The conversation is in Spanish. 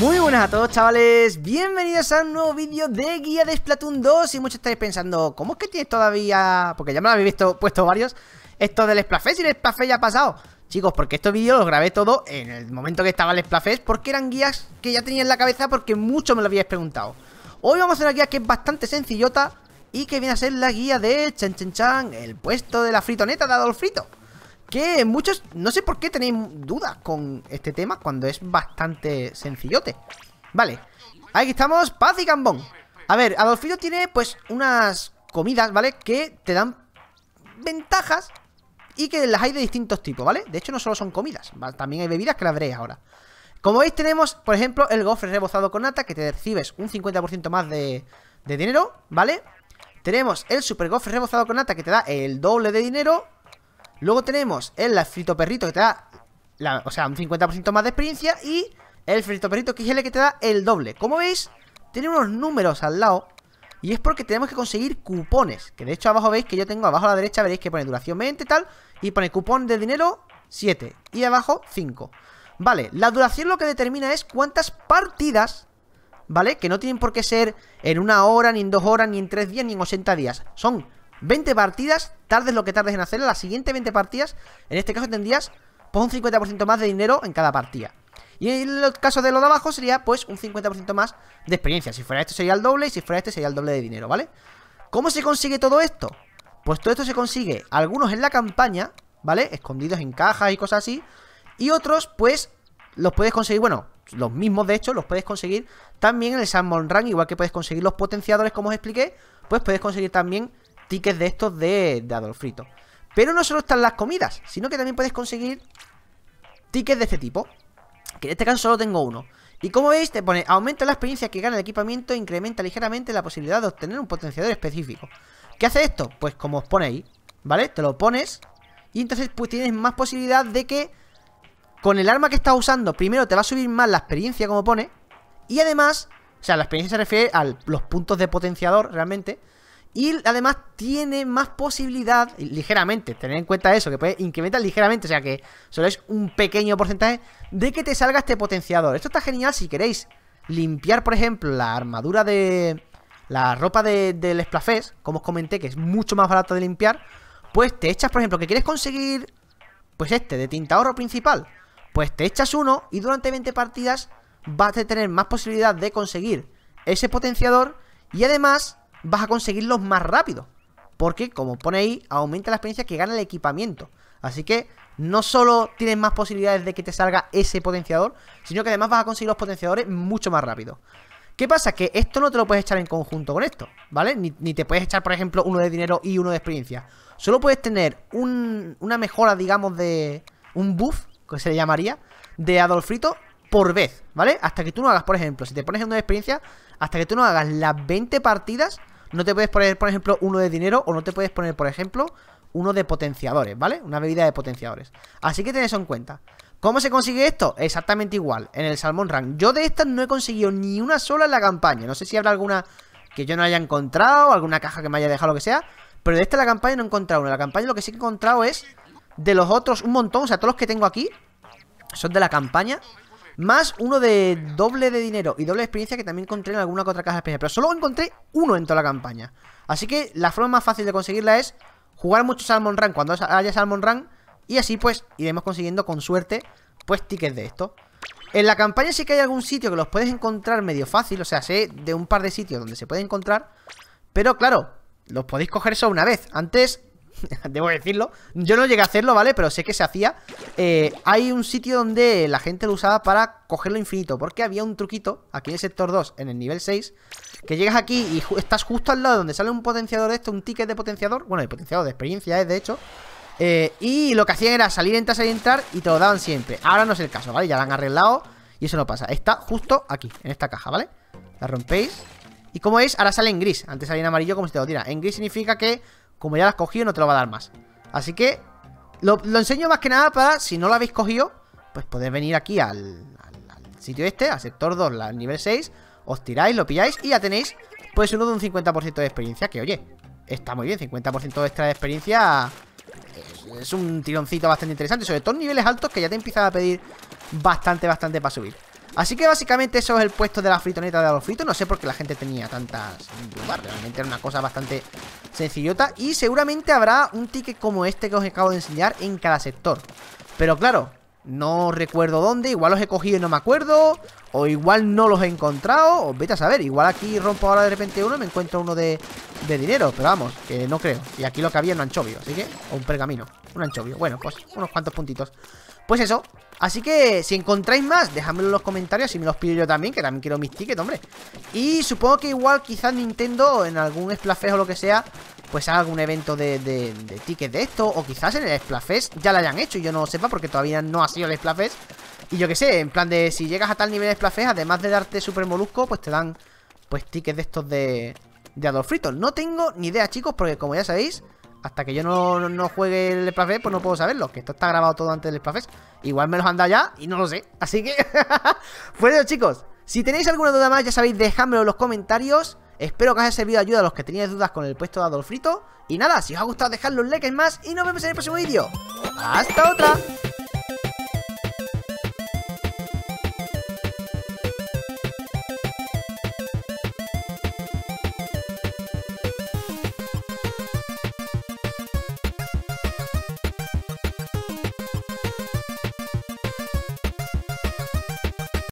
Muy buenas a todos chavales, bienvenidos a un nuevo vídeo de guía de Splatoon 2 Y muchos estáis pensando, ¿cómo es que tienes todavía...? Porque ya me lo habéis visto, puesto varios Esto del Splafest y el ya ha pasado Chicos, porque estos vídeos los grabé todo en el momento que estaba el Splafest Porque eran guías que ya tenía en la cabeza porque mucho me lo habíais preguntado Hoy vamos a hacer una guía que es bastante sencillota Y que viene a ser la guía de Chen Chen el puesto de la fritoneta de Adolfrito Frito que muchos, no sé por qué tenéis dudas con este tema cuando es bastante sencillote. Vale, aquí estamos, paz y gambón. A ver, adolfillo tiene pues unas comidas, ¿vale? Que te dan ventajas y que las hay de distintos tipos, ¿vale? De hecho no solo son comidas, también hay bebidas que las veréis ahora. Como veis tenemos, por ejemplo, el gofre rebozado con nata que te recibes un 50% más de, dinero, ¿vale? Tenemos el super gofre rebozado con nata que te da el doble de dinero Luego tenemos el frito perrito que te da, o sea, un 50% más de experiencia y el frito perrito XL que te da el doble. Como veis, tiene unos números al lado y es porque tenemos que conseguir cupones. Que de hecho abajo veis que yo tengo abajo a la derecha, veréis que pone duración 20 tal y pone cupón de dinero 7 y abajo 5. Vale, la duración lo que determina es cuántas partidas, ¿vale? Que no tienen por qué ser en una hora, ni en dos horas, ni en tres días, ni en 80 días. Son 20 partidas, tardes lo que tardes en hacer las siguientes 20 partidas, en este caso tendrías pues un 50% más de dinero en cada partida. Y en el caso de lo de abajo sería pues un 50% más de experiencia. Si fuera este sería el doble y si fuera este sería el doble de dinero, ¿vale? ¿Cómo se consigue todo esto? Pues todo esto se consigue, algunos en la campaña, ¿vale? Escondidos en cajas y cosas así. Y otros pues los puedes conseguir, bueno, los mismos de hecho los puedes conseguir también en el Salmon Run, igual que puedes conseguir los potenciadores como os expliqué, pues puedes conseguir también tickets de estos de, de Adolfrito. Pero no solo están las comidas, sino que también puedes conseguir tickets de este tipo. Que en este caso solo tengo uno. Y como veis, te pone, aumenta la experiencia que gana el equipamiento e incrementa ligeramente la posibilidad de obtener un potenciador específico. ¿Qué hace esto? Pues como os pone ahí, ¿vale? Te lo pones y entonces pues tienes más posibilidad de que con el arma que estás usando, primero te va a subir más la experiencia como pone. Y además, o sea, la experiencia se refiere a los puntos de potenciador realmente. Y además tiene más posibilidad, ligeramente, tener en cuenta eso, que puede incrementar ligeramente, o sea que solo es un pequeño porcentaje, de que te salga este potenciador. Esto está genial si queréis limpiar, por ejemplo, la armadura de... La ropa de, del esplafés como os comenté, que es mucho más barato de limpiar, pues te echas, por ejemplo, que quieres conseguir, pues este, de tinta oro principal, pues te echas uno y durante 20 partidas vas a tener más posibilidad de conseguir ese potenciador y además vas a conseguirlos más rápido. Porque, como pone ahí, aumenta la experiencia que gana el equipamiento. Así que no solo tienes más posibilidades de que te salga ese potenciador, sino que además vas a conseguir los potenciadores mucho más rápido. ¿Qué pasa? Que esto no te lo puedes echar en conjunto con esto, ¿vale? Ni, te puedes echar, por ejemplo, uno de dinero y uno de experiencia. Solo puedes tener una mejora, digamos, de... Un buff, que se le llamaría, de Adolfrito por vez, ¿vale? Hasta que tú no hagas, por ejemplo, si te pones en de experiencia, hasta que tú no hagas las 20 partidas no te puedes poner, por ejemplo, uno de dinero o no te puedes poner, por ejemplo, uno de potenciadores, ¿vale? Una bebida de potenciadores. Así que ten eso en cuenta. ¿Cómo se consigue esto? Exactamente igual, en el Salmón Run Yo de estas no he conseguido ni una sola en la campaña. No sé si habrá alguna que yo no haya encontrado, alguna caja que me haya dejado, lo que sea. Pero de esta la campaña no he encontrado una. La campaña lo que sí he encontrado es de los otros un montón. O sea, todos los que tengo aquí son de la campaña. Más uno de doble de dinero y doble de experiencia que también encontré en alguna otra caja de Pero solo encontré uno en toda la campaña. Así que la forma más fácil de conseguirla es jugar mucho Salmon Run cuando haya Salmon Run. Y así pues iremos consiguiendo con suerte pues tickets de esto. En la campaña sí que hay algún sitio que los puedes encontrar medio fácil. O sea, sé de un par de sitios donde se puede encontrar. Pero claro, los podéis coger solo una vez. Antes debo decirlo. Yo no llegué a hacerlo, ¿vale? Pero sé que se hacía. Eh, hay un sitio donde la gente lo usaba para cogerlo infinito. Porque había un truquito aquí en el sector 2, en el nivel 6, que llegas aquí y estás justo al lado donde sale un potenciador de esto, un ticket de potenciador. Bueno, de potenciador de experiencia es, eh, de hecho. Eh, y lo que hacían era salir, entrar, salir, entrar y te lo daban siempre. Ahora no es el caso, ¿vale? Ya lo han arreglado y eso no pasa. Está justo aquí, en esta caja, ¿vale? La rompéis. Y como es, ahora sale en gris Antes salía en amarillo como si te lo tira En gris significa que como ya las has cogido, no te lo va a dar más. Así que lo, enseño más que nada para, si no lo habéis cogido, pues podéis venir aquí al, sitio este, al sector 2, al nivel 6. Os tiráis, lo pilláis y ya tenéis pues uno de un 50% de experiencia. Que oye, está muy bien, 50% extra de experiencia es, un tironcito bastante interesante. Sobre todo en niveles altos que ya te empiezan a pedir bastante, bastante para subir. Así que básicamente eso es el puesto de la fritoneta de los fritos. No sé por qué la gente tenía tantas dudas. Realmente era una cosa bastante Sencillota. Y seguramente habrá un ticket como este que os acabo de enseñar en cada sector. Pero claro, no recuerdo dónde. Igual los he cogido y no me acuerdo. O igual no los he encontrado. O vete a saber. Igual aquí rompo ahora de repente uno me encuentro uno de, de dinero. Pero vamos, que no creo. Y aquí lo que había era un anchovio. Así que... O un pergamino. Un anchovio. Bueno, pues unos cuantos puntitos. Pues eso, Así que si encontráis más, dejadmelo en los comentarios y me los pido yo también, que también quiero mis tickets, hombre. Y supongo que igual quizás Nintendo en algún Splatfest o lo que sea, pues haga algún evento de, tickets de esto. O quizás en el Splatfest ya lo hayan hecho yo no lo sepa porque todavía no ha sido el Splatfest. Y yo que sé, en plan de si llegas a tal nivel de Splatfest, además de darte super molusco, pues te dan pues tickets de estos de, de Adolf No tengo ni idea, chicos, porque como ya sabéis... Hasta que yo no, no, juegue el Splatfest, pues no puedo saberlo. Que esto está grabado todo antes del Splatfest. Igual me los han dado ya y no lo sé. Así que... fue eso, chicos. Si tenéis alguna duda más, ya sabéis, dejadmelo en los comentarios. Espero que os haya servido de ayuda a los que teníais dudas con el puesto de Adolfrito. Y nada, si os ha gustado, dejadle un like más y nos vemos en el próximo vídeo. ¡Hasta otra!